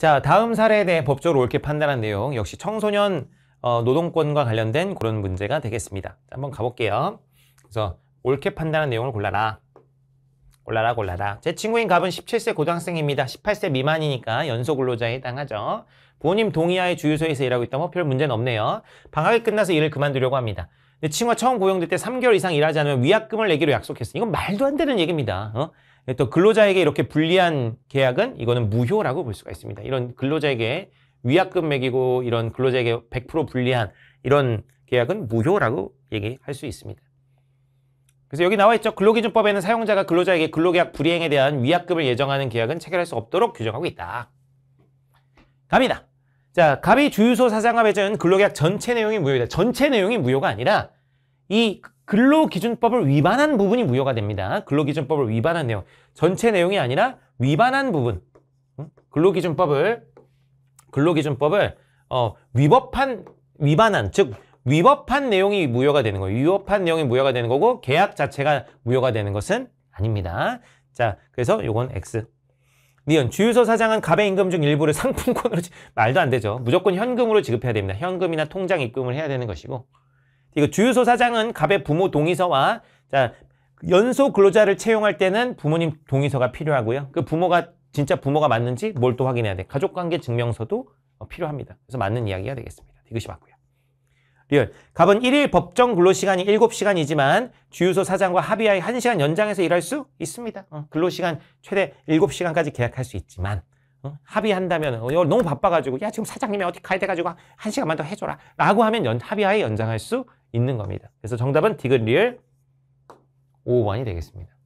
자, 다음 사례에 대해 법적으로 옳게 판단한 내용 역시 청소년 어, 노동권과 관련된 그런 문제가 되겠습니다. 자, 한번 가볼게요. 그래서 옳게 판단한 내용을 골라라. 골라라 골라라. 제 친구인 갑은 17세 고등학생입니다. 18세 미만이니까 연소 근로자에 해당하죠. 부모님 동의하에 주유소에서 일하고 있다면 뭐 별 문제는 없네요. 방학이 끝나서 일을 그만두려고 합니다. 근 친구가 처음 고용될 때 3개월 이상 일하지 않으면 위약금을 내기로 약속했어요. 이건 말도 안 되는 얘기입니다. 어? 예, 또 근로자에게 이렇게 불리한 계약은 이거는 무효라고 볼 수가 있습니다. 이런 근로자에게 위약금 매기고 이런 근로자에게 100% 불리한 이런 계약은 무효라고 얘기할 수 있습니다. 그래서 여기 나와 있죠. 근로기준법에는 사용자가 근로자에게 근로계약 불이행에 대한 위약금을 예정하는 계약은 체결할 수 없도록 규정하고 있다. 갑니다. 자, 갑이 주유소 사장과 배전 근로계약 전체 내용이 무효이다. 전체 내용이 무효가 아니라 이 근로기준법을 위반한 부분이 무효가 됩니다. 근로기준법을 위반한 내용. 전체 내용이 아니라 위반한 부분. 근로기준법을 근로기준법을 어, 위법한 위반한 즉 위법한 내용이 무효가 되는 거예요. 위법한 내용이 무효가 되는 거고 계약 자체가 무효가 되는 것은 아닙니다. 자, 그래서 요건 X. 니은 주유소 사장은 갑의 임금 중 일부를 상품권으로 말도 안 되죠. 무조건 현금으로 지급해야 됩니다. 현금이나 통장 입금을 해야 되는 것이고 이거 주유소 사장은 갑의 부모 동의서와 자 연소 근로자를 채용할 때는 부모님 동의서가 필요하고요. 그 부모가 진짜 부모가 맞는지 뭘 또 확인해야 돼. 가족관계 증명서도 필요합니다. 그래서 맞는 이야기가 되겠습니다. 이것이 맞고요. 리얼. 갑은 1일 법정 근로시간이 7시간이지만 주유소 사장과 합의하여 1시간 연장해서 일할 수 있습니다. 어, 근로시간 최대 7시간까지 계약할 수 있지만 어, 합의한다면 어, 너무 바빠가지고 야 지금 사장님이 어디 가야 돼가지고 1시간만 더 해줘라 라고 하면 연, 합의하에 연장할 수 있는 겁니다. 그래서 정답은 디귿 리을 5번이 되겠습니다.